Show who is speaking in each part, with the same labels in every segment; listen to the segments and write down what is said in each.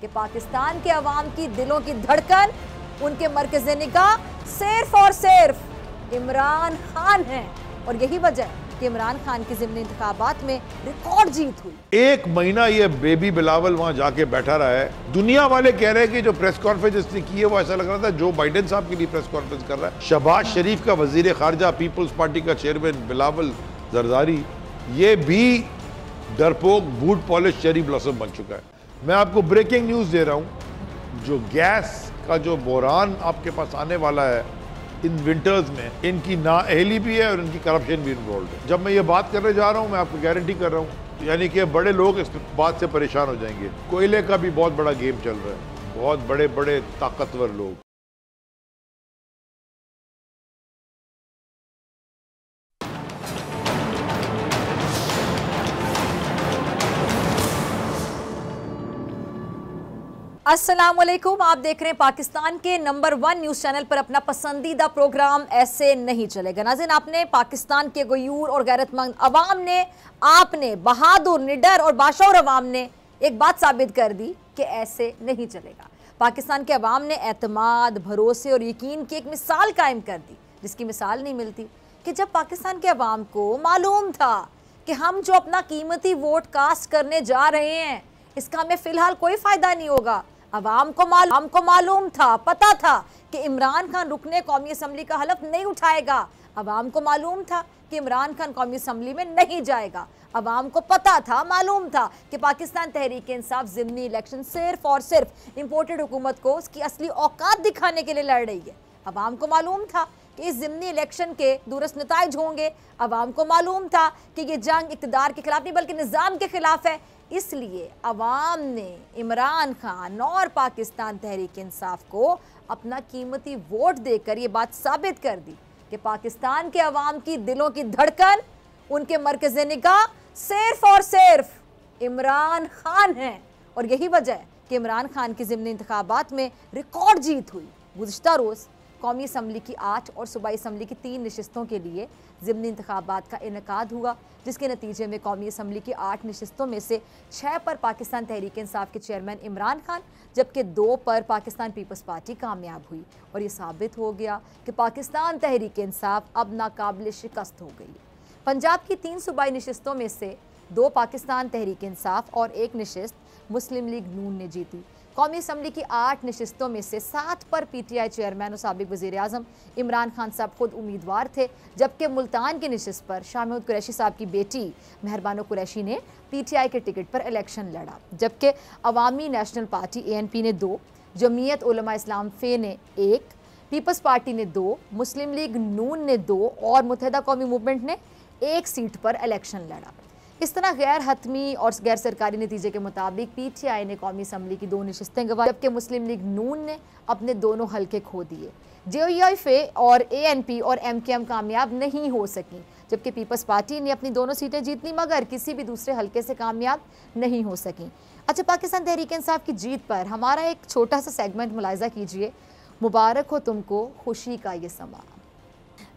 Speaker 1: कि पाकिस्तान के अवाम की दिलों की धड़कन उनके मरकज निगाह सिर्फ और सिर्फ इमरान खान है और यही वजह कि इमरान खान की जिमनी इंतबात में रिकॉर्ड जीत
Speaker 2: हुई एक महीना ये बेबी बिलावल वहां जाके बैठा रहा है दुनिया वाले कह रहे हैं कि जो प्रेस कॉन्फ्रेंस इसने की है वो ऐसा लग रहा था जो बाइडेन साहब के लिए प्रेस कॉन्फ्रेंस कर रहा है शहबाज शरीफ का वजीर खारजा पीपल्स पार्टी का चेयरमैन बिलावल जरदारी ये भी डरपोक बूट पॉलिश चेरी ब्लॉसम बन चुका है मैं आपको ब्रेकिंग न्यूज़ दे रहा हूँ जो गैस का जो बोरान आपके पास आने वाला है इन विंटर्स में इनकी अहली भी है और इनकी करप्शन भी इन्वॉल्व है जब मैं ये बात करने जा रहा हूँ मैं आपको गारंटी कर रहा हूँ यानी कि बड़े लोग इस बात से परेशान हो जाएंगे कोयले का भी बहुत बड़ा गेम चल रहा है बहुत बड़े बड़े ताकतवर लोग
Speaker 1: अस्सलाम वालेकुम आप देख रहे हैं पाकिस्तान के नंबर वन न्यूज़ चैनल पर अपना पसंदीदा प्रोग्राम ऐसे नहीं चलेगा नाजिन आपने पाकिस्तान के गयूर और गैरतमंद अवाम ने आपने बहादुर निडर और बाशौर अवाम ने एक बात साबित कर दी कि ऐसे नहीं चलेगा पाकिस्तान के अवाम ने अतमाद भरोसे और यकीन की एक मिसाल कायम कर दी जिसकी मिसाल नहीं मिलती कि जब पाकिस्तान के अवाम को मालूम था कि हम जो अपना कीमती वोट कास्ट करने जा रहे हैं इसका हमें फ़िलहाल कोई फ़ायदा नहीं होगा अवाम को मालूम को मालूम था पता था कि इमरान खान रुकने कौमी असम्बली का हलफ नहीं उठाएगा अवाम को मालूम था कि इमरान खान कौमी असम्बली में नहीं जाएगा अवाम को पता था मालूम था कि पाकिस्तान तहरीक इंसाफ ज़मनी इलेक्शन सिर्फ और सिर्फ इम्पोर्टेड हुकूमत को उसकी असली औकात दिखाने के लिए लड़ रही है अवाम को मालूम था कि इस ज़मनी इलेक्शन के दूरस्त नतज होंगे अवाम को मालूम था कि ये जंग इकतदार के ख़िलाफ़ नहीं बल्कि निज़ाम के ख़िलाफ़ है इसलिए अवाम ने इमरान खान और पाकिस्तान तहरीक इंसाफ को अपना कीमती वोट देकर ये बात साबित कर दी कि पाकिस्तान के अवाम की दिलों की धड़कन उनके मरकज निगाह सिर्फ और सिर्फ इमरान खान हैं और यही वजह है कि इमरान खान की ज़मनी इंतबात में रिकॉर्ड जीत हुई गुजशत रोज़ कौमी असम्बली की आठ और सूबाई असम्बली की तीन नशस्तों के लिए ज़मनी इंतबात का इनका हुआ जिसके नतीजे में कौमी असम्बली की आठ नशस्तों में से छः पर पाकिस्तान तहरीक इसाफ़ के चेयरमैन इमरान खान जबकि दो पर पाकिस्तान पीपल्स पार्टी कामयाब हुई और ये साबित हो गया कि पाकिस्तान तहरीक इसाफ अब नाकबिल शिकस्त हो गई पंजाब की तीन सूबाई नशस्तों में से दो पाकिस्तान तहरीक इसाफ़ और एक नशस्त मुस्लिम लीग नून ने जीती कौमी असम्बली की आठ नशस्तों में से सात पर पी टी आई चेयरमैन और सबक वजीर अजम इमरान खान साहब खुद उम्मीदवार थे जबकि मुल्तान की नशस्त पर शाहमहद कुरैशी साहब की बेटी मेहरबानो कुरैशी ने पी टी आई के टिकट पर इलेक्शन लड़ा जबकि Awami National Party A N P ने दो जमीयत उलमा इस्लाम फे ने एक पीपल्स पार्टी ने दो मुस्लिम लीग नून ने दो और मुतहदा कौमी मूवमेंट ने एक सीट पर इलेक्शन लड़ा इस तरह गैर हतमी और गैर सरकारी नतीजे के मुताबिक पीटीआई ने कौमी असम्बली की दो नशस्तें गवाई जबकि मुस्लिम लीग नून ने अपने दोनों हल्के खो दिए जे और ए और एम कामयाब नहीं हो सकी जबकि पीपल्स पार्टी ने अपनी दोनों सीटें जीतनी मगर किसी भी दूसरे हल्के से कामयाब नहीं हो सकी अच्छा पाकिस्तान तहरीक इंसाफ की जीत पर हमारा एक छोटा सा सेगमेंट मुलायजा कीजिए मुबारक हो तुमको खुशी का ये समा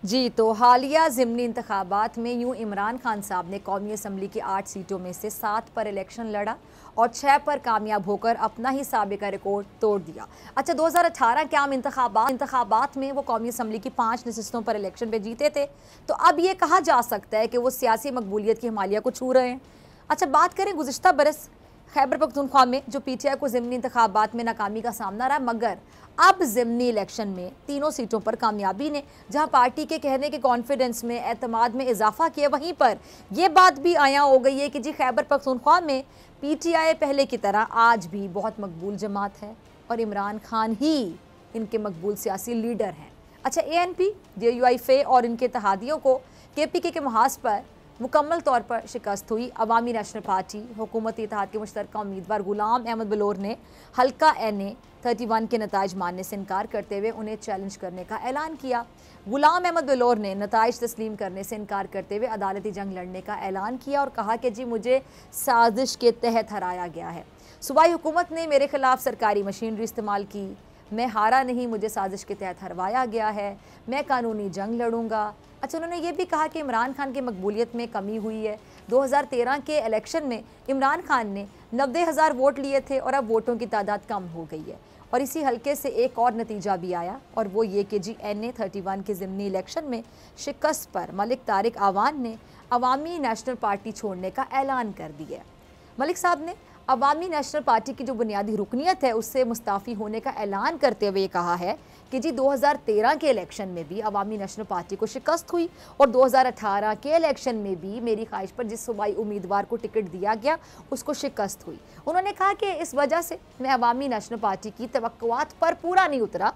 Speaker 1: जी तो हालिया ज़िमनी इंतबात में यूं इमरान खान साहब ने कौमी असम्बली की आठ सीटों में से सात पर इलेक्शन लड़ा और छः पर कामयाब होकर अपना ही सबका रिकॉर्ड तोड़ दिया अच्छा 2018 के आम इंतबात इंतबात में वो कौमी असम्बली की पाँच नशस्तों पर इलेक्शन में जीते थे तो अब ये कहा जा सकता है कि वो सियासी मकबूलियत की हमालिया को छू रहे हैं अच्छा बात करें गुजशत बरस खैबर पखतनख्वा में जो पी टी आई को ज़मनी इंतबात में नाकामी का सामना रहा मगर अब ज़िमनी इलेक्शन में तीनों सीटों पर कामयाबी ने जहां पार्टी के कहने के कॉन्फिडेंस में एतमाद में इजाफा किया वहीं पर यह बात भी आया हो गई है कि जी खैबर पख्तूनख्वा में पीटीआई पहले की तरह आज भी बहुत मकबूल जमात है और इमरान खान ही इनके मकबूल सियासी लीडर हैं अच्छा A N P J U I F और इनके तहादियों को के पी के, के महाज पर मुकम्मल तौर पर शिकस्त हुई अवामी नेशनल पार्टी हुकूमत इतिहाद के मुश्तर उम्मीदवार गुलाम अहमद बलोर ने हल्का एन ए थर्टी वन के नतज मानने से इनकार करते हुए उन्हें चैलेंज करने का ऐलान किया गुलाम अहमद बलोर ने नतज तस्लीम करने से इनकार करते हुए अदालती जंग लड़ने का ऐलान किया और कहा कि जी मुझे साजिश के तहत हराया गया है सूबाई हुकूमत ने मेरे खिलाफ सरकारी मशीनरी इस्तेमाल की मैं हारा नहीं मुझे साजिश के तहत हरवाया गया है मैं कानूनी जंग लड़ूंगा अच्छा उन्होंने ये भी कहा कि इमरान खान की मकबूलियत में कमी हुई है 2013 के इलेक्शन में इमरान खान ने नब्बे हज़ार वोट लिए थे और अब वोटों की तादाद कम हो गई है और इसी हल्के से एक और नतीजा भी आया और वो ये कि जी एन ए थर्टी वन के ज़मनी इलेक्शन में शिकस्त पर मलिक तारिक आवान ने अवामी नेशनल पार्टी छोड़ने का ऐलान कर दिया मलिक साहब ने अवामी नेशनल पार्टी की जो बुनियादी रुकनीत है उससे मुस्ताफ़ी होने का ऐलान करते हुए कहा है कि जी 2013 के इलेक्शन में भी अवामी नेशनल पार्टी को शिकस्त हुई और 2018 के इलेक्शन में भी मेरी ख्वाहिश पर जिस सूबाई उम्मीदवार को टिकट दिया गया उसको शिकस्त हुई उन्होंने कहा कि इस वजह से मैं अवामी नेशनल पार्टी की तो पर पूरा नहीं उतरा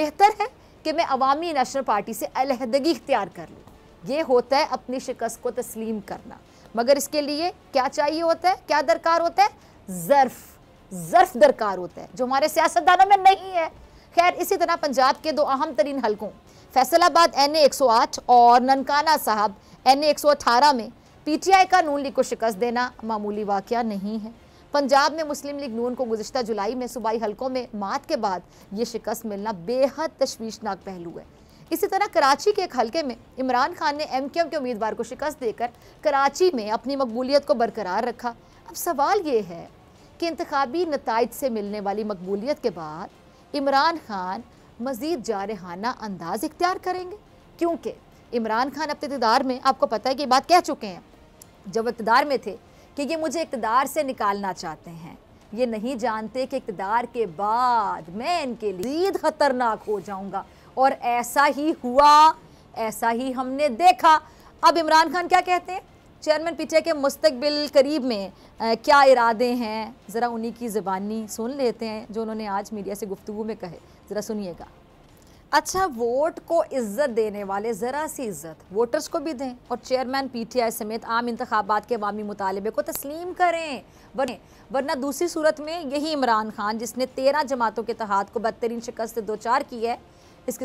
Speaker 1: बेहतर है कि मैं अवामी नेशनल पार्टी से अलहदगी इख्तियार कर लूँ ये होता है अपनी शिकस्त को तस्लीम करना मगर इसके लिए क्या चाहिए होता है क्या दरकार होता है ज़र्फ ज़र्फ दरकार होता है जो हमारे सियासतदानों में नहीं है खैर इसी तरह पंजाब के दो अहम तरीन हलकों फैसलाबाद एन ए एक सौ आठ और ननकाना साहब एन ए एक सौ अठारह में पी टी आई का नून लीग को शिकस्त देना मामूली वाक़ नहीं है पंजाब में मुस्लिम लीग नून को गुजशत जुलाई में सूबाई हलकों में मात के बाद ये शिकस्त मिलना बेहद तशवीशनाक पहलू है इसी तरह कराची के एक हलके में इमरान खान ने एम क्यू एम के उम्मीदवार को शिकस्त देकर कराची में अपनी मकबूलीत को बरकरार रखा अब सवाल ये है कि इंतबी नतज से मिलने वाली मकबूलीत के बाद इमरान खान मज़ीद जारहाना अंदाज इख्तियार करेंगे क्योंकि इमरान खान अब इतदार में आपको पता है कि बात कह चुके हैं जब इकतदार में थे कि ये मुझे इकतदार से निकालना चाहते हैं ये नहीं जानते कि इकतदार के बाद मैं इनके लिए ख़तरनाक हो जाऊंगा और ऐसा ही हुआ ऐसा ही हमने देखा अब इमरान खान क्या कहते हैं चेयरमैन पीटीए के मुस्तबिल करीब में आ, क्या इरादे हैं ज़रा उन्हीं की ज़बानी सुन लेते हैं जो उन्होंने आज मीडिया से गुफ्तु में कहे ज़रा सुनिएगा अच्छा वोट को इज्जत देने वाले ज़रा सी इज्जत वोटर्स को भी दें और चेयरमैन पीटीआई समेत आम इंतबात के अवामी मुतालबे को तस्लीम करें बने वरना दूसरी सूरत में यही इमरान खान जिसने तेरह जमातों के तहत को बदतरीन शिकस्त दो चार की है इसके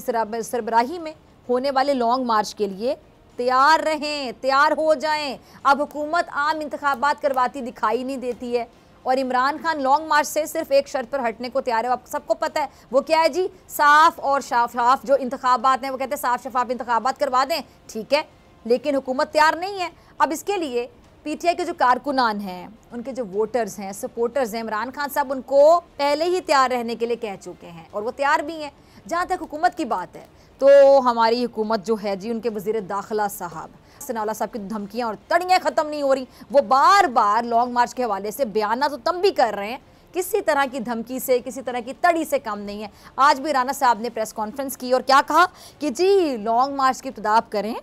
Speaker 1: सरबराही में होने वाले लॉन्ग मार्च के लिए तैयार रहें तैयार हो जाएं अब हुकूमत आम इंतबात करवाती दिखाई नहीं देती है और इमरान खान लॉन्ग मार्च से सिर्फ एक शर्त पर हटने को तैयार है आप सबको पता है वो क्या है जी साफ और शफाफ जो इंतबात हैं वो कहते हैं साफ शफाफ इंतबात करवा दें ठीक है लेकिन हुकूमत तैयार नहीं है अब इसके लिए पीटीआई के जो कारकुनान हैं उनके जो वोटर्स हैं सपोर्टर्स हैं इमरान खान साहब उनको पहले ही तैयार रहने के लिए कह चुके हैं और वो तैयार भी हैं जहाँ तक हुकूमत की बात है तो हमारी हुकूमत जो है जी उनके वजीर दाखिला साहब सनाला साहब की धमकियाँ और तड़ियाँ ख़त्म नहीं हो रही वो बार बार लॉन्ग मार्च के हवाले से बयाना तो तम भी कर रहे हैं किसी तरह की धमकी से किसी तरह की तड़ी से काम नहीं है आज भी राना साहब ने प्रेस कॉन्फ्रेंस की और क्या कहा कि जी लॉन्ग मार्च की इब्तदा करें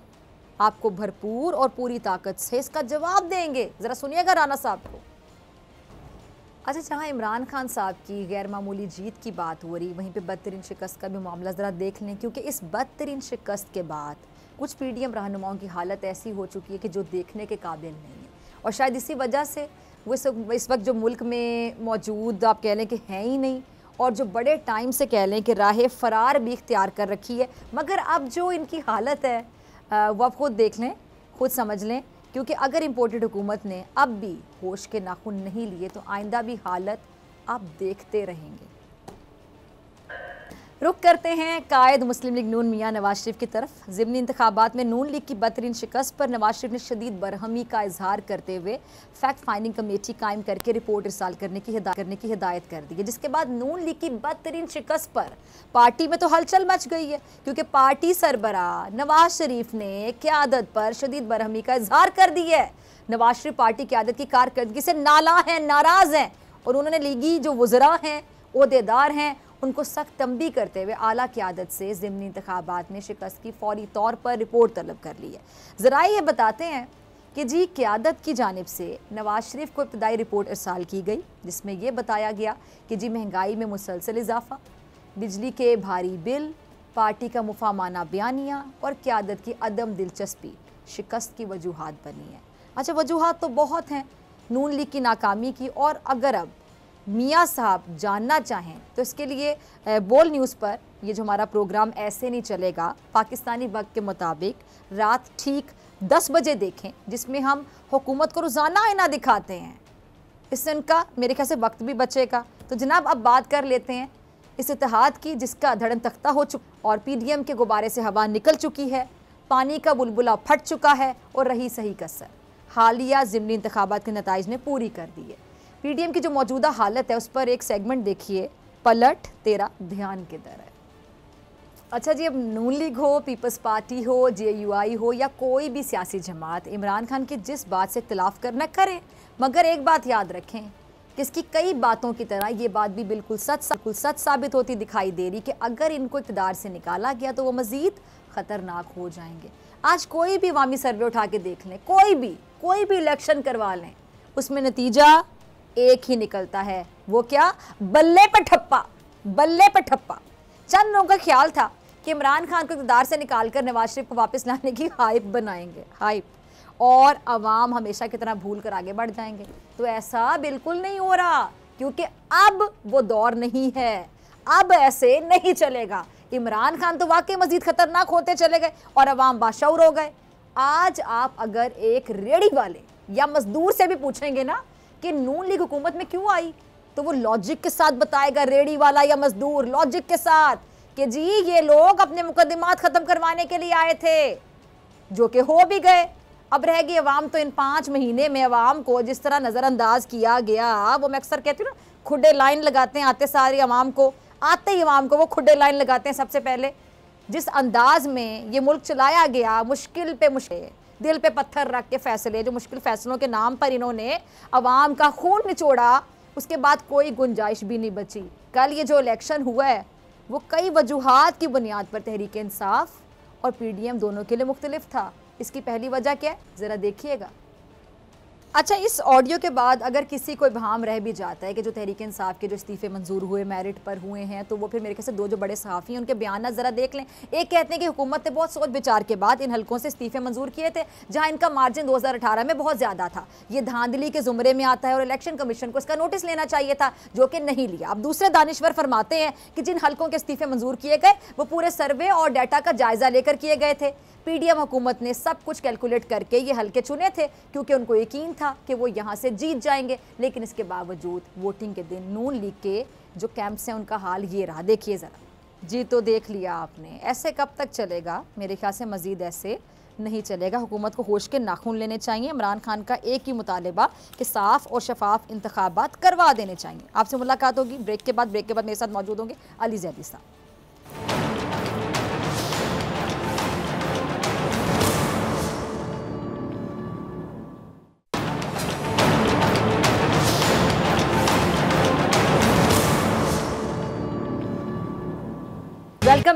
Speaker 1: आपको भरपूर और पूरी ताकत से इसका जवाब देंगे ज़रा सुनिएगा राना साहब को अच्छा जहाँ इमरान खान साहब की गैर मामूली जीत की बात हो रही वहीं पे बदतरीन शिकस्त का भी मामला ज़रा देख लें क्योंकि इस बदतरीन शिकस्त के बाद कुछ पी डी एम रहनुमाओं की हालत ऐसी हो चुकी है कि जो देखने के काबिल नहीं है और शायद इसी वजह से वो इस वक्त जो मुल्क में मौजूद आप कह लें कि हैं ही नहीं और जो बड़े टाइम से कह लें कि राह फ़रार भी इख्तियार कर रखी है मगर अब जो इनकी हालत है वो आप खुद देख लें खुद समझ लें क्योंकि अगर इम्पोर्टेड हुकूमत ने अब भी होश के नाखून नहीं लिए तो आइंदा भी हालत आप देखते रहेंगे रुख करते हैं कायद मुस्लिम लीग नून मियाँ नवाज शरीफ की तरफ ज़मनी इंतबात में नून लीग की बदतरीन शिकस्त पर नवाज शरीफ ने शदीद बरहमी का इजहार करते हुए फैक्ट फाइंडिंग कमेटी कायम करके रिपोर्ट रिसाल करने की हिदायत करने की हिदायत कर दी है जिसके बाद नून लीग की बदतरीन शिकस्त पर पार्टी में तो हलचल मच गई है क्योंकि पार्टी सरबरा नवाज शरीफ ने क्यादत पर शदीद बरहमी का इजहार कर दी है नवाज शरीफ पार्टी की आदत की कारकर्दगी से नाला हैं नाराज़ हैं और उन्होंने लीगी जो वजरा हैं अहदेदार हैं उनको सख्त तंबी करते हुए आला की आदत से ज़मनी इंतबात में शिकस्त की फौरी तौर पर रिपोर्ट तलब कर ली है ज़रा ये बताते हैं कि जी क्यादत की जानब से नवाज शरीफ को इब्तदाई रिपोर्ट अरसाल की गई जिसमें यह बताया गया कि जी महंगाई में मुसलसल इजाफा बिजली के भारी बिल पार्टी का मुफामाना बयानिया और क्यादत की अदम दिलचस्पी शिकस्त की वजूहत बनी है अच्छा वजूहत तो बहुत हैं नून लीग की नाकामी की और अगर अब मियाँ साहब जानना चाहें तो इसके लिए बोल न्यूज़ पर ये जो हमारा प्रोग्राम ऐसे नहीं चलेगा पाकिस्तानी वक्त के मुताबिक रात ठीक 10 बजे देखें जिसमें हम हुकूमत को रोज़ाना आईना दिखाते हैं इससे उनका मेरे ख्याल से वक्त भी बचेगा तो जनाब अब बात कर लेते हैं इस इतिहाद की जिसका धड़न तख्ता हो चुका और एम के गुब्बारे से हवा निकल चुकी है पानी का बुलबुला फट चुका है और रही सही कसर हालिया ज़िमनी इंतबात के नतज ने पूरी कर दी है पीडीएम की जो मौजूदा हालत है उस पर एक सेगमेंट देखिए पलट तेरा ध्यान किधर है अच्छा जी अब नून लीग हो पीपल्स पार्टी हो जे हो या कोई भी सियासी जमात इमरान खान की जिस बात से इख्तलाफ करना करें मगर एक बात याद रखें कि इसकी कई बातों की तरह ये बात भी बिल्कुल सच बिल्कुल सच साबित होती दिखाई दे रही कि अगर इनको इकतदार से निकाला गया तो वो मज़ीद ख़तरनाक हो जाएंगे आज कोई भी वामी सर्वे उठा के देख लें कोई भी कोई भी इलेक्शन करवा लें उसमें नतीजा एक ही निकलता है वो क्या बल्ले पर ठप्पा बल्ले पर ठप्पा चंद लोगों का ख्याल था कि इमरान खान को इकतदार से निकाल कर नवाज शरीफ को वापस लाने की हाइप बनाएंगे हाइप और आवाम हमेशा की तरह भूल कर आगे बढ़ जाएंगे तो ऐसा बिल्कुल नहीं हो रहा क्योंकि अब वो दौर नहीं है अब ऐसे नहीं चलेगा इमरान खान तो वाकई मजीद खतरनाक होते चले गए और अवाम बाशौर हो गए आज आप अगर एक रेड़ी वाले या मजदूर से भी पूछेंगे ना कि नून लीग हुकूमत में क्यों आई तो वो लॉजिक के साथ बताएगा रेडी वाला या मजदूर लॉजिक के साथ कि जी ये लोग अपने मुकदमात ख़त्म करवाने के लिए आए थे जो कि हो भी गए अब रह गई अवाम तो इन पांच महीने में अवाम को जिस तरह नज़रअंदाज किया गया वो मैं अक्सर कहती हूँ ना खुडे लाइन लगाते हैं आते सारी अवाम को आते ही अवाम को वो खुडे लाइन लगाते हैं सबसे पहले जिस अंदाज में ये मुल्क चलाया गया मुश्किल पे मुश्किल दिल पे पत्थर रख के फैसले जो मुश्किल फैसलों के नाम पर इन्होंने अवाम का खून निचोड़ा उसके बाद कोई गुंजाइश भी नहीं बची कल ये जो इलेक्शन हुआ है वो कई वजूहत की बुनियाद पर तहरीक इंसाफ और एम दोनों के लिए मुख्तलिफ था इसकी पहली वजह क्या है ज़रा देखिएगा अच्छा इस ऑडियो के बाद अगर किसी को भाम रह भी जाता है कि जो तहरीक इंसाफ के जो इस्तीफे मंजूर हुए मेरिट पर हुए हैं तो वो फिर मेरे ख्याल से दो जो बड़े सहाफ़ी हैं उनके बयान ज़रा देख लें एक कहते हैं कि हुकूमत ने बहुत सोच विचार के बाद इन हलकों से इस्तीफे मंजूर किए थे जहाँ इनका मार्जिन अठारह में बहुत ज़्यादा था ये धांधली के जुमरे में आता है और इलेक्शन कमीशन को इसका नोटिस लेना चाहिए था जो कि नहीं लिया अब दूसरे दानश्वर फरमाते हैं कि जिन हल्कों के इस्तीफे मंजूर किए गए वो पूरे सर्वे और डाटा का जायज़ा लेकर किए गए थे पी एम हुकूमत ने सब कुछ कैलकुलेट करके ये हल्के चुने थे क्योंकि उनको यकीन था था कि वो यहाँ से जीत जाएंगे लेकिन इसके बावजूद वोटिंग के दिन नून लीग के जो कैंप्स हैं उनका हाल ये रहा देखिए ज़रा जी तो देख लिया आपने ऐसे कब तक चलेगा मेरे ख्याल से मज़ीद ऐसे नहीं चलेगा हुकूमत को होश के नाखून लेने चाहिए इमरान खान का एक ही मुतालबा कि साफ़ और शफाफ इंतबात करवा देने चाहिए आपसे मुलाकात होगी ब्रेक के बाद ब्रेक के बाद मेरे साथ मौजूद होंगे अली जैदी साहब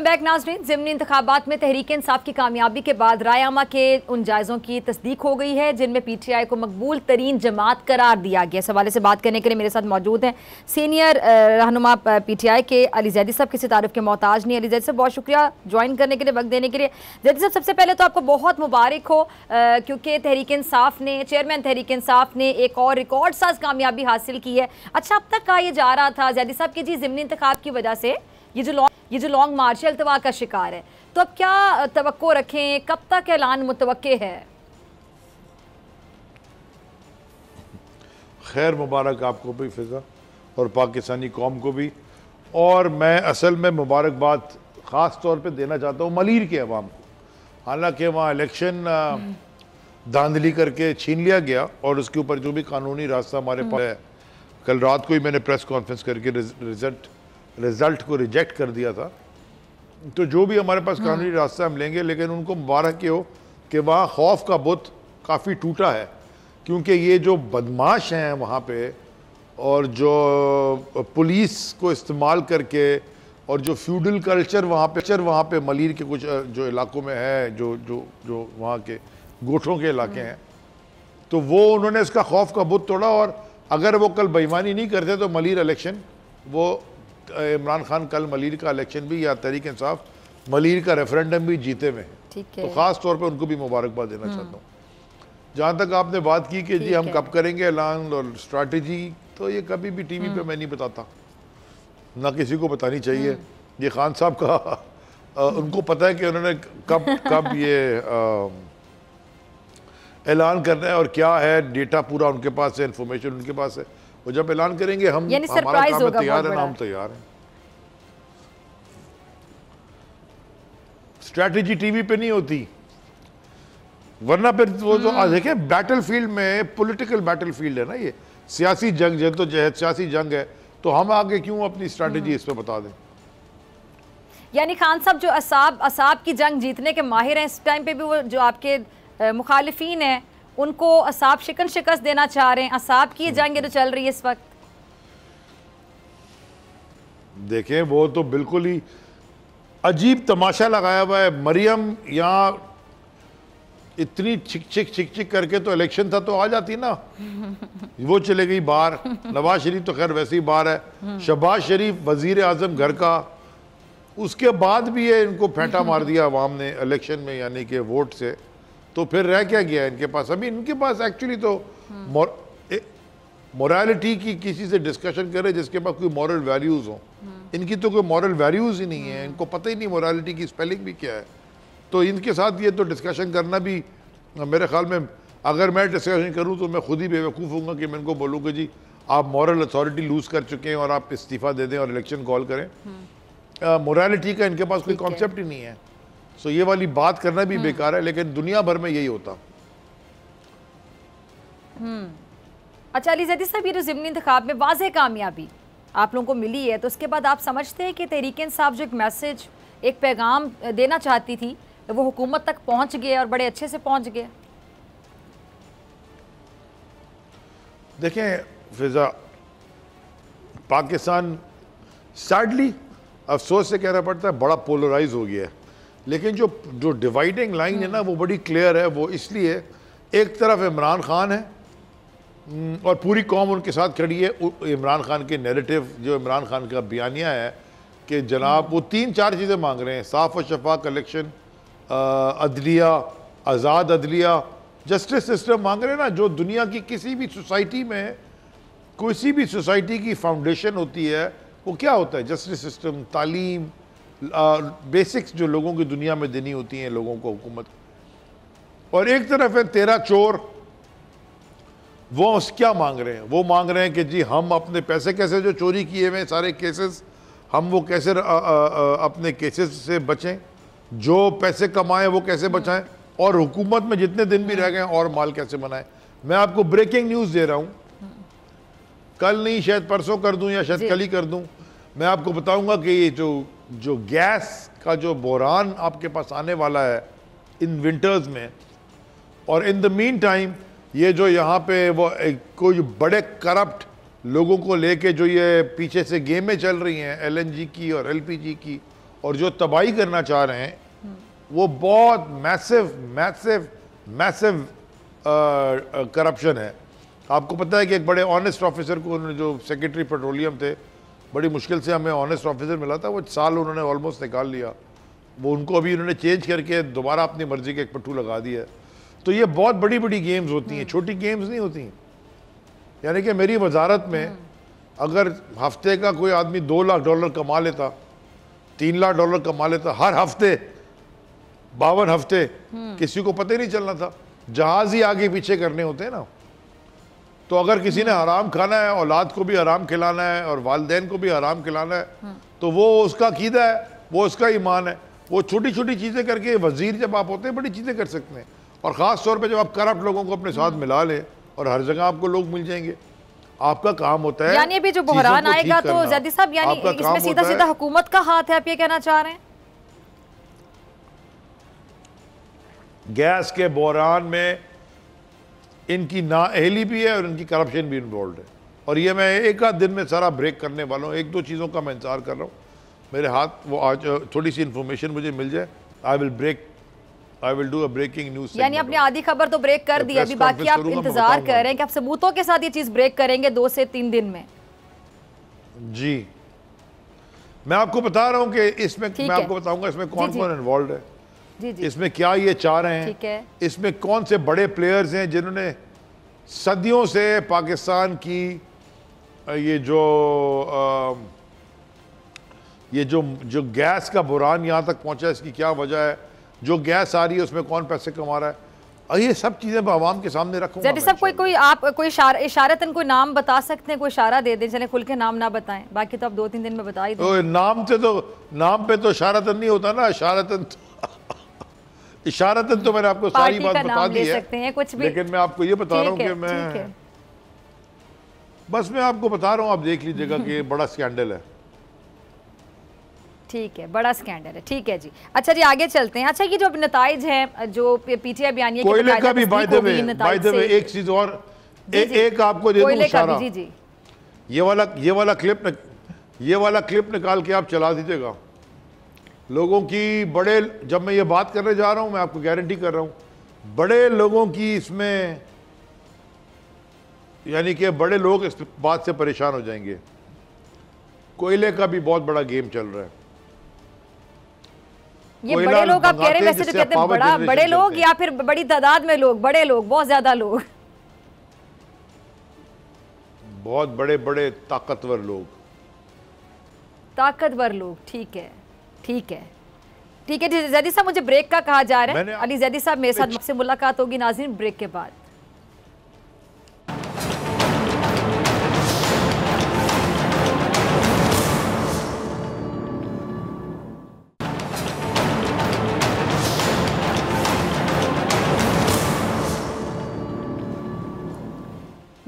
Speaker 1: बैक नाजरीन ज़मनी इंतबात में तहरीक इंसाफ की कामयाबी के बाद रायआमा के उन जायज़ों की तस्दीक हो गई है जिनमें पी टी आई को मकबूल तरीन जमात करार दिया गया इस हवाले से बात करने के लिए मेरे साथ मौजूद हैं सीनियर रहनुमा पी टी आई के अली जैदी साहब किसी तारफ़ के मोहताज नहीं अली जैदी साहब बहुत शुक्रिया ज्वाइन करने के लिए वक्त देने के लिए जैदी साहब सबसे पहले तो आपको बहुत मुबारक हो क्योंकि तहरीक इंसाफ ने चेयरमैन तहरीक इंसाफ ने एक और रिकॉर्ड साज कामयाबी हासिल की है अच्छा अब तक कहा यह जा रहा था जैदी साहब के जी ज़मनी इंतबाब की वजह से ये जो लॉन्ग ये जो लॉन्ग मार्च है अल्तवा का शिकार है तो अब क्या तो रखें कब तक ऐलान मुतव है
Speaker 2: खैर मुबारक आपको भी फिजा और पाकिस्तानी कौम को भी और मैं असल में मुबारकबाद ख़ास तौर पे देना चाहता हूँ मलिर के अवाम को हालांकि वहाँ इलेक्शन धांधली करके छीन लिया गया और उसके ऊपर जो भी कानूनी रास्ता हमारे हम्म। पास है कल रात को ही मैंने प्रेस कॉन्फ्रेंस करके रिजल्ट रिज़ल्ट को रिजेक्ट कर दिया था तो जो भी हमारे पास हाँ। कानूनी रास्ता हम लेंगे लेकिन उनको मुबारक ये हो कि वहाँ खौफ का बुत काफ़ी टूटा है क्योंकि ये जो बदमाश हैं वहाँ पे और जो पुलिस को इस्तेमाल करके और जो फ्यूडल कल्चर वहाँ पे चर वहाँ पे मलिर के कुछ जो इलाकों में है जो जो जो वहाँ के गोठों के इलाके हाँ। हैं तो वो उन्होंने इसका खौफ का बुत तोड़ा और अगर वो कल बेईमानी नहीं करते तो मलिर इलेक्शन वो इमरान खान कल मलिर का इलेक्शन भी या तहरीक इंसाफ मलिर का रेफरेंडम भी जीते हुए हैं तो ख़ास तौर पर उनको भी मुबारकबाद देना हम्म। चाहता हूँ जहाँ तक आपने बात की कि जी हम कब करेंगे ऐलान और स्ट्रेटजी तो ये कभी भी टीवी पे हम्म। मैं नहीं बताता ना किसी को बतानी चाहिए हम्म। ये खान साहब का आ, उनको पता है कि उन्होंने कब कब ये ऐलान करना है और क्या है डेटा पूरा उनके पास है इन्फॉर्मेशन उनके पास है वो जब ऐलान करेंगे हम सरप्राइज काम तैयार है ना हम तैयार हैं स्ट्रैटेजी टीवी पे नहीं होती वरना फिर वो जो आज देखे बैटल फील्ड में पॉलिटिकल बैटल फील्ड है ना ये सियासी जंग जद तो जहद सियासी जंग है तो हम आगे क्यों अपनी स्ट्रैटेजी हम्म। इस पर बता दें
Speaker 1: यानी खान साहब जो असाब असाब की जंग जीतने के माहिर हैं इस टाइम पे भी वो जो आपके मुखालफी हैं उनको असाब शिकन शिकस्त देना चाह रहे हैं असाब किए जाएंगे तो चल रही है इस वक्त
Speaker 2: देखें वो तो बिल्कुल ही अजीब तमाशा लगाया हुआ है मरियम यहाँ इतनी छिक छिक छिक छिक करके तो इलेक्शन था तो आ जाती ना वो चले गई बाहर नवाज शरीफ तो खैर वैसे ही बाहर है शहबाज शरीफ वजीर आजम घर का उसके बाद भी ये इनको फेंटा मार दिया अवाम ने इलेक्शन में यानी कि वोट से तो फिर रह क्या गया इनके पास अभी इनके पास एक्चुअली तो मोरालिटी की किसी से डिस्कशन करे जिसके पास कोई मॉरल वैल्यूज़ हो इनकी तो कोई मॉरल वैल्यूज़ ही नहीं है इनको पता ही नहीं मोरालिटी की स्पेलिंग भी क्या है तो इनके साथ ये तो डिस्कशन करना भी मेरे ख्याल में अगर मैं डिस्कशन करूँ तो मैं खुद ही बेवकूफ़ हूँ कि मैं इनको बोलूँ कि जी आप मॉरल अथॉरिटी लूज़ कर चुके हैं और आप इस्तीफ़ा दे दें और इलेक्शन कॉल करें मोरालिटी हम्म। का इनके पास कोई कॉन्सेप्ट ही नहीं है सो ये वाली बात करना भी हम्म। बेकार है लेकिन दुनिया भर में यही होता
Speaker 1: हम्म। अच्छा अलीजदी साहब ये जो ज़मनी इंतब में वाज कामयाबी आप लोगों को मिली है तो उसके बाद आप समझते हैं कि तहरीक साहब जो एक मैसेज एक पैगाम देना चाहती थी वो हुकूमत तक पहुंच गए और बड़े अच्छे से पहुंच गए
Speaker 2: देखें फिजा पाकिस्तान सैडली अफसोस से कहना पड़ता है बड़ा पोलराइज हो गया है लेकिन जो जो डिवाइडिंग लाइन है ना वो बड़ी क्लियर है वो इसलिए एक तरफ इमरान खान है हम्म, और पूरी कौम उनके साथ खड़ी है इमरान खान के नैरेटिव जो इमरान खान का बयानिया है कि जनाब वो तीन चार चीज़ें मांग रहे हैं साफ और शफाक कलेक्शन अदलिया आज़ाद अदलिया जस्टिस सिस्टम मांग रहे हैं ना जो दुनिया की किसी भी सोसाइटी में किसी भी सोसाइटी की फाउंडेशन होती है वो क्या होता है जस्टिस सिस्टम तालीम बेसिक्स जो लोगों की दुनिया में देनी होती हैं लोगों को हुकूमत और एक तरफ है तेरा चोर वो उस क्या मांग रहे हैं वो मांग रहे हैं कि जी हम अपने पैसे कैसे जो चोरी किए हुए सारे केसेस हम वो कैसे आ, आ, आ, अपने केसेस से बचें जो पैसे कमाएं वो कैसे बचाएं और हुकूमत में जितने दिन भी रह गए और माल कैसे बनाए मैं आपको ब्रेकिंग न्यूज़ दे रहा हूँ कल नहीं शायद परसों कर दूं या शायद कल ही कर दूं मैं आपको बताऊंगा कि ये जो जो गैस का जो बहरान आपके पास आने वाला है इन विंटर्स में और इन द मीन टाइम ये जो यहाँ पे वो कोई बड़े करप्ट लोगों को लेके जो ये पीछे से गेमें चल रही हैं एलएनजी की और एलपीजी की और जो तबाही करना चाह रहे हैं वो बहुत मैसिव मैसिव मैसिव करप्शन है आपको पता है कि एक बड़े ऑनेस्ट ऑफिसर को उन्होंने जो सेक्रेटरी पेट्रोलियम थे बड़ी मुश्किल से हमें ऑनेस्ट ऑफिसर मिला था वो साल उन्होंने ऑलमोस्ट निकाल लिया वो उनको अभी उन्होंने चेंज करके दोबारा अपनी मर्जी के एक पट्टू लगा दिया तो ये बहुत बड़ी बड़ी गेम्स होती हैं हम्म। छोटी गेम्स नहीं होती यानी कि मेरी वजारत में हम्म। अगर हफ्ते का कोई आदमी दो लाख डॉलर कमा लेता तीन लाख डॉलर कमा लेता हर हफ्ते बावन हफ्ते हम्म। किसी को पता ही नहीं चलना था जहाज ही आगे पीछे करने होते हैं ना तो अगर किसी ने आराम खाना है औलाद को भी आराम खिलाना है और वालदेन को भी आराम खिलाना है तो वो उसका कीदा है वो उसका ईमान है वो छोटी छोटी चीज़ें करके वजीर जब आप होते हैं बड़ी चीज़ें कर सकते हैं और ख़ास तौर पर जब आप करप्ट लोगों को अपने साथ मिला लें और हर जगह आपको लोग मिल जाएंगे आपका काम होता है यानी अभी जो बहरान आएगा तो जैदी साहब यानी इसमें सीधा सीधा
Speaker 1: हुकूमत का हाथ है आप ये कहना चाह रहे हैं
Speaker 2: गैस के बहरान में इनकी नाअहली भी है और इनकी करप्शन भी इन्वॉल्व है और ये मैं एक आध दिन में सारा ब्रेक करने वाला हूँ एक दो चीज़ों का मैं इंतजार कर रहा हूँ मेरे हाथ वो आज थोड़ी सी इन्फॉर्मेशन मुझे मिल जाए I will break I will do a breaking news यानी अपनी
Speaker 1: आधी खबर तो ब्रेक कर दी अभी बाकी आप इंतजार कर रहे हैं कि आप सबूतों के साथ ये चीज ब्रेक करेंगे दो से तीन दिन में
Speaker 2: जी मैं आपको बता रहा हूँ कि इसमें मैं आपको बताऊंगा इसमें कौन कौन इन्वॉल्व है जी जी इसमें क्या ये चाह रहे हैं ठीक है इसमें कौन से बड़े प्लेयर्स हैं जिन्होंने सदियों से पाकिस्तान की ये जो आ, ये जो जो गैस का बुरान यहाँ तक पहुँचा इसकी क्या वजह है जो गैस आ रही है उसमें कौन पैसे कमा रहा है और ये सब चीजें मैं आवाम के सामने रखूँ सब
Speaker 1: कोई कोई आप कोई इशारा इशारतन कोई नाम बता सकते हैं कोई इशारा दे दें चले खुल के नाम ना बताएं बाकी तो आप दो तीन दिन में बताए तो
Speaker 2: नाम से तो नाम पे तो इशारतन तो नहीं होता ना इशारतन तो इशारतन तो मैंने आपको सारी बात बता दी है कुछ भी लेकिन मैं आपको ये बता रहा हूँ कि मैं बस मैं आपको बता रहा हूँ आप देख लीजिएगा कि बड़ा स्कैंडल है
Speaker 1: ठीक है बड़ा स्कैंडल है ठीक है जी अच्छा जी आगे चलते हैं अच्छा ये जो नतज है जो पीटीआई बयानिया कोयले का भी by the way by the way एक
Speaker 2: चीज और ए, एक आपको दे दूं इशारा जी जी ये वाला ये वाला क्लिप न, ये वाला क्लिप निकाल के आप चला दीजिएगा लोगों की बड़े जब मैं ये बात करने जा रहा हूँ मैं आपको गारंटी कर रहा हूँ बड़े लोगों की इसमें यानी कि बड़े लोग इस बात से परेशान हो जाएंगे कोयले का भी बहुत बड़ा गेम चल रहा है
Speaker 1: ये बड़े लोग आप कह रहे वैसे तो कहते हैं बड़ा बड़े लोग या फिर बड़ी तादाद में लोग बड़े लोग बहुत ज्यादा लोग
Speaker 2: बहुत बड़े बड़े ताकतवर लोग
Speaker 1: ताकतवर लोग ठीक है ठीक है ठीक है जैदी साहब मुझे ब्रेक का कहा जा रहा है अली जैदी साहब मेरे साथ मुझसे मुलाकात होगी नाजिन ब्रेक के बाद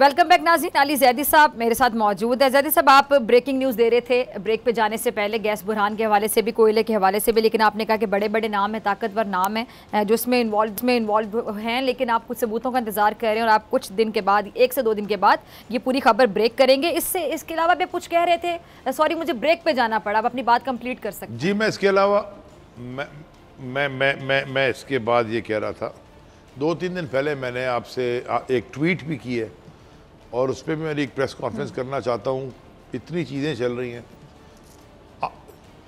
Speaker 1: वेलकम बैक नाजीन अली जैदी साहब मेरे साथ मौजूद है जैदी साहब आप ब्रेकिंग न्यूज़ दे रहे थे ब्रेक पे जाने से पहले गैस बुरहान के हवाले से भी कोयले के हवाले से भी लेकिन आपने कहा कि बड़े बड़े नाम हैं ताकतवर नाम हैं जो इसमें इन्वॉल्व में इन्वॉल्व हैं लेकिन आप कुछ सबूतों का इंतजार कर रहे हैं और आप कुछ दिन के बाद एक से दो दिन के बाद ये पूरी खबर ब्रेक करेंगे इससे इसके अलावा भी कुछ कह रहे थे सॉरी मुझे ब्रेक पर जाना पड़ा आप अपनी बात कम्प्लीट कर सकते
Speaker 2: जी मैं इसके अलावा मैं मैं मैं मैं इसके बाद ये कह रहा था दो तीन दिन पहले मैंने आपसे एक ट्वीट भी की है और उस पर भी मेरी एक प्रेस कॉन्फ्रेंस करना चाहता हूँ इतनी चीज़ें चल रही हैं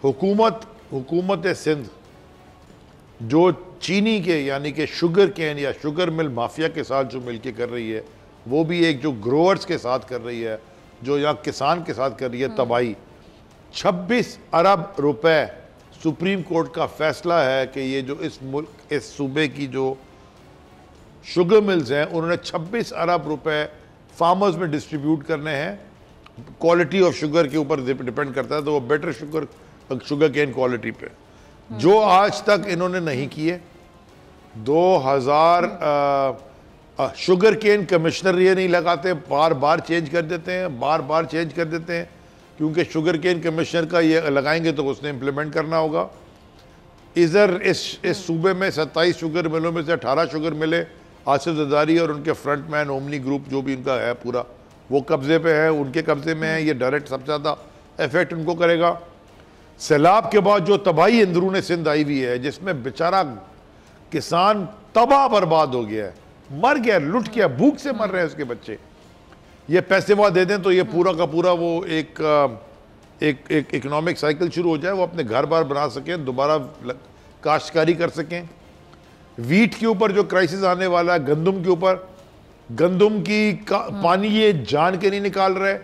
Speaker 2: हुकूमत हुकूमत सिंध जो चीनी के यानी कि शुगर कैन या शुगर मिल माफिया के साथ जो मिल के कर रही है वो भी एक जो ग्रोअर्स के साथ कर रही है जो यहाँ किसान के साथ कर रही है हम्म। तबाही 26 अरब रुपए सुप्रीम कोर्ट का फैसला है कि ये जो इस मुल्क इस सूबे की जो शुगर मिल्स हैं उन्होंने 26 अरब रुपए फार्मर्स में डिस्ट्रीब्यूट करने हैं क्वालिटी ऑफ शुगर के ऊपर डिपेंड करता है तो वो better sugar sugar cane quality पे जो आज तक इन्होंने नहीं किए 2000 हज़ार शुगर केन कमिश्नर ये नहीं लगाते बार बार चेंज कर देते हैं बार बार चेंज कर देते हैं क्योंकि शुगर केन कमिश्नर का ये लगाएंगे तो उसने इम्प्लीमेंट करना होगा इधर इस इस सूबे में 27 शुगर मिलों में से 18 शुगर मिले आसिफ जदारी और उनके फ्रंट मैन ओमनी ग्रुप जो भी इनका है पूरा वो कब्ज़े पे है उनके कब्ज़े में है ये डायरेक्ट सबसे ज़्यादा इफेक्ट उनको करेगा सैलाब के बाद जो तबाही अंदरून सिंध आई हुई है जिसमें बेचारा किसान तबाह बर्बाद हो गया है मर गया लुट गया भूख से मर रहे हैं उसके बच्चे ये पैसे वहाँ दे दें तो ये पूरा का पूरा वो एक एक एक इकोनॉमिक साइकिल शुरू हो जाए वो अपने घर बार बना सकें दोबारा काश्तकारी कर सकें वीट के ऊपर जो क्राइसिस आने वाला है गंदम के ऊपर गंदम की हम्म। पानी ये जान के नहीं निकाल रहे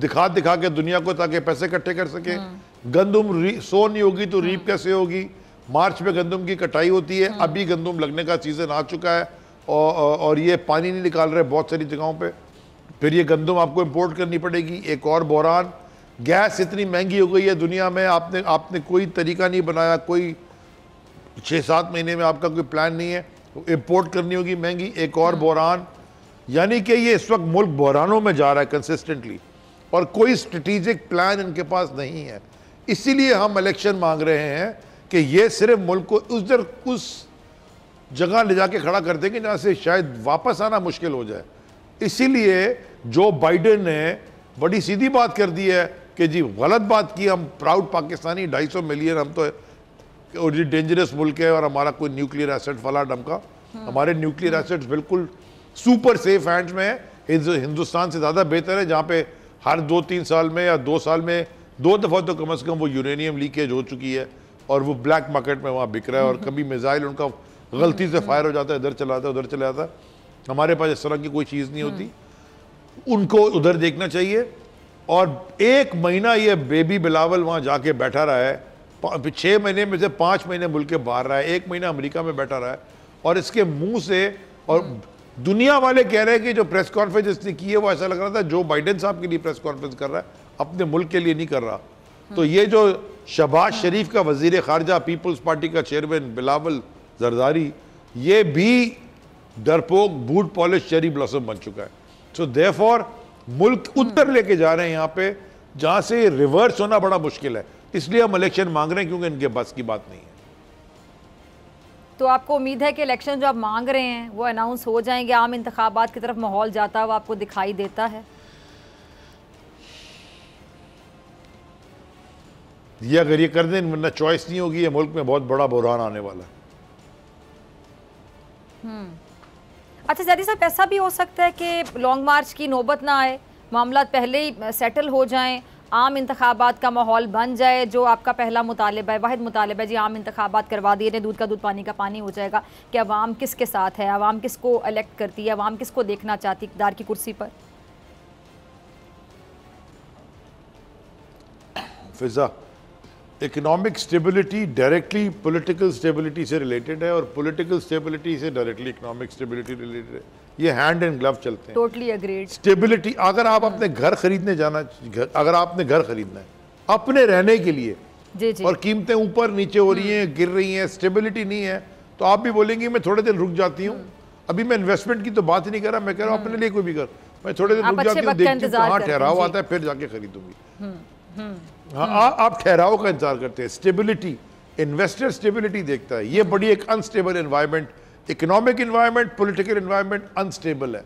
Speaker 2: दिखा दिखा के दुनिया को ताकि पैसे इकट्ठे कर सके हम्म। गंदम सो नहीं होगी तो रीप हम्म। कैसे होगी मार्च में गंदम की कटाई होती है अभी गंदम लगने का सीज़न आ चुका है और, और ये पानी नहीं निकाल रहे बहुत सारी जगहों पे फिर ये गंदम आपको इंपोर्ट करनी पड़ेगी एक और बहरान गैस इतनी महंगी हो गई है दुनिया में आपने आपने कोई तरीका नहीं बनाया कोई छः सात महीने में आपका कोई प्लान नहीं है इम्पोर्ट करनी होगी महंगी एक और हाँ। बहरान यानी कि ये इस वक्त मुल्क बहरानों में जा रहा है कंसिस्टेंटली और कोई स्ट्रेटिजिक प्लान इनके पास नहीं है इसीलिए हम इलेक्शन मांग रहे हैं कि ये सिर्फ मुल्क को उस दर उस जगह ले जाके खड़ा कर देंगे जहाँ से शायद वापस आना मुश्किल हो जाए इसीलिए जो बाइडन ने बड़ी सीधी बात कर दी है कि जी गलत बात की हम प्राउड पाकिस्तानी ढाई सौ मिलियन हम तो और ये डेंजरस मुल्क है और हमारा कोई न्यूक्लियर एसेट फला डमका हमारे न्यूक्लियर एसेट्स बिल्कुल सुपर सेफ हैंड्स में है हिंदुस्तान से ज़्यादा बेहतर है जहाँ पे हर दो तीन साल में या दो साल में दो दफ़ा तो कम अज़ कम वो यूरेनियम लीकेज हो चुकी है और वो ब्लैक मार्केट में वहाँ बिक रहा है और हम्म। कभी मिज़ाइल उनका गलती से फायर हो जाता है इधर चलाता है उधर चला जाता है हमारे पास इस तरह की कोई चीज़ नहीं होती हम्म। उनको उधर देखना चाहिए और एक महीना ये बेबी बिलावल वहाँ जाके बैठा रहा है छः महीने में से पाँच महीने मुल्क के बाहर रहा है एक महीना अमेरिका में बैठा रहा है और इसके मुंह से और दुनिया वाले कह रहे हैं कि जो प्रेस कॉन्फ्रेंस इसने की है वो ऐसा लग रहा था जो बाइडेन साहब के लिए प्रेस कॉन्फ्रेंस कर रहा है अपने मुल्क के लिए नहीं कर रहा हम्म। तो ये जो शहबाज शरीफ का वजीर खारजा पीपल्स पार्टी का चेयरमैन बिलावल जरदारी ये भी डरपोक बूट पॉलिश चेरी ब्लॉसम बन चुका है सो दे मुल्क हम्म। उत्तर लेके जा रहे हैं यहाँ पे जहाँ से रिवर्स होना बड़ा मुश्किल है इसलिए हम इलेक्शन मांग रहे हैं क्योंकि इनके बस की बात नहीं है
Speaker 1: तो आपको उम्मीद है कि इलेक्शन जो आप मांग रहे हैं वो अनाउंस हो जाएंगे आम इंतबात की तरफ माहौल जाता है वो आपको दिखाई देता है
Speaker 2: ये अगर ये कर दें वरना चॉइस नहीं होगी ये मुल्क में बहुत बड़ा बुरहान आने वाला है
Speaker 1: हम्म। अच्छा जैदी साहब ऐसा भी हो सकता है कि लॉन्ग मार्च की नौबत ना आए मामला पहले ही सेटल हो जाएं आम इंतबात का माहौल बन जाए जो आपका पहला मुतालबा है वाद मुतालबा जी आम इंतबात करवा दिए दूध का दूध पानी का पानी हो जाएगा कि अवाम किसके साथ है अवाम को अलेक्ट करती है अवाम को देखना चाहती इकदार की कुर्सी
Speaker 2: पर फिजा economic stability directly political stability से रिलेटेड है और पॉलिटिकल स्टेबिलिटी से डायरेक्टली इकोनॉमिक स्टेबिलिटी रिलेटेड है ये हैंड एंड ग्लव चलते हैं
Speaker 1: टोटली अग्रीड
Speaker 2: स्टेबिलिटी अगर आप अपने घर खरीदने जाना अगर आपने घर खरीदना है अपने रहने के लिए जी जी। और कीमतें ऊपर नीचे हो रही हैं गिर रही हैं स्टेबिलिटी नहीं है तो आप भी बोलेंगे मैं थोड़े दिन रुक जाती हूँ अभी मैं इन्वेस्टमेंट की तो बात ही नहीं कर रहा मैं कह रहा हूँ अपने लिए कोई भी कर मैं थोड़े दिन रुक जाती हूँ देखती हूँ कहाँ ठहराव आता है फिर जाके खरीदूंगी हम्म, हम्म। हाँ आप ठहराव का इंतजार करते हैं स्टेबिलिटी इन्वेस्टर स्टेबिलिटी देखता है ये बड़ी एक unstable environment economic environment political environment unstable है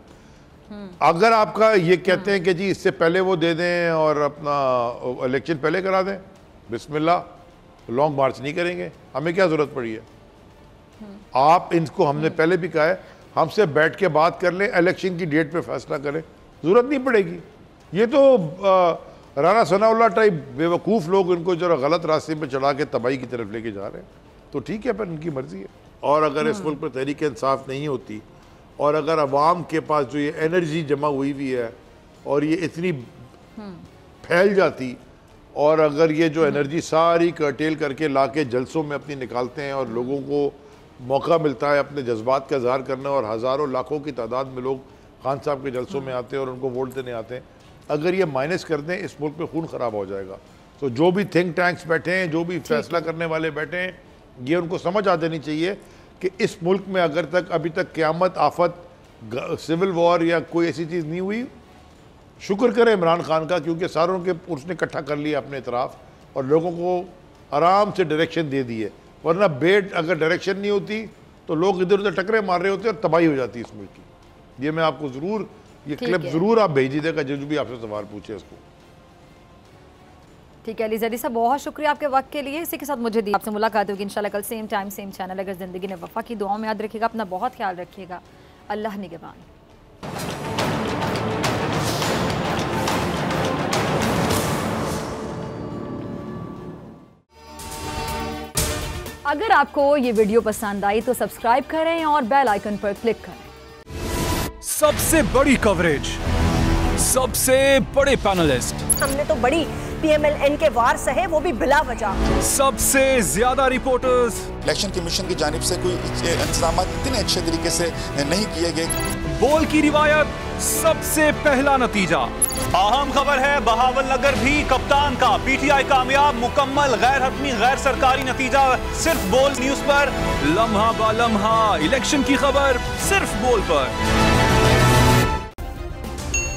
Speaker 2: अगर आपका ये कहते हैं कि जी इससे पहले वो दे दें और अपना इलेक्शन पहले करा दें बिस्मिल्लाह लॉन्ग मार्च नहीं करेंगे हमें क्या ज़रूरत पड़ी है आप इनको हमने पहले भी कहा है हमसे बैठ के बात कर लें इलेक्शन की डेट पे फैसला करें ज़रूरत नहीं पड़ेगी ये तो आ, राना सनाउल्ला टाइप बेवकूफ़ लोग इनको जरा गलत रास्ते पर चढ़ा के तबाही की तरफ लेके जा रहे हैं तो ठीक है पर उनकी मर्ज़ी है और अगर इस मुल्क पर तहरीक इंसाफ नहीं होती और अगर आवाम के पास जो ये एनर्जी जमा हुई हुई है और ये इतनी फैल जाती और अगर ये जो एनर्जी सारी कर्टेल करके ला के जलसों में अपनी निकालते हैं और लोगों को मौका मिलता है अपने जज्बात का इजहार करना और हज़ारों लाखों की तादाद में लोग खान साहब के जलसों में आते हैं और उनको वोट देने आते हैं अगर ये माइनस कर दें इस मुल्क में खून खराब हो जाएगा तो जो भी थिंक टैंक्स बैठे हैं जो भी फैसला करने वाले बैठे हैं ये उनको समझ आ देनी चाहिए कि इस मुल्क में अगर तक अभी तक क़्यामत आफत सिविल वॉर या कोई ऐसी चीज़ नहीं हुई शुक्र करें इमरान खान का क्योंकि सारों के उसने इकट्ठा कर लिया अपने इतराफ़ और लोगों को आराम से डायरेक्शन दे दिए वरना बेट अगर डायरेक्शन नहीं होती तो लोग इधर उधर टकरे मार रहे होते और तबाही हो जाती इस मुल्क की ये मैं आपको ज़रूर ये क्लिप जरूर आप भेज दीजिएगा जो भी आपसे सवाल पूछे उसको
Speaker 1: ठीक है अली जरी साहब बहुत शुक्रिया आपके वक्त के लिए इसी के साथ मुझे दी आपसे मुलाकात होगी इंशाल्लाह कल सेम टाइम सेम चैनल अगर ज़िंदगी ने वफा की दुआओं में याद रखिएगा अपना बहुत ख्याल रखिएगा अल्लाह निगबान अगर आपको ये वीडियो पसंद आई तो सब्सक्राइब करें और बेल आइकन पर क्लिक करें सबसे बड़ी कवरेज सबसे बड़े पैनलिस्ट हमने तो बड़ी पीएमएलएन के वार सहे वो भी बिला वजह
Speaker 2: सबसे ज्यादा रिपोर्टर्स इलेक्शन कमीशन की जानिब से कोई इंतजाम इतने अच्छे तरीके से नहीं किए गए बोल की रिवायत सबसे
Speaker 1: पहला नतीजा अहम खबर है बहावल नगर भी कप्तान का पीटीआई कामयाब मुकम्मल गैर हतमी गैर सरकारी नतीजा सिर्फ बोल न्यूज पर लम्हा बा लम्हा इलेक्शन की खबर सिर्फ बोल पर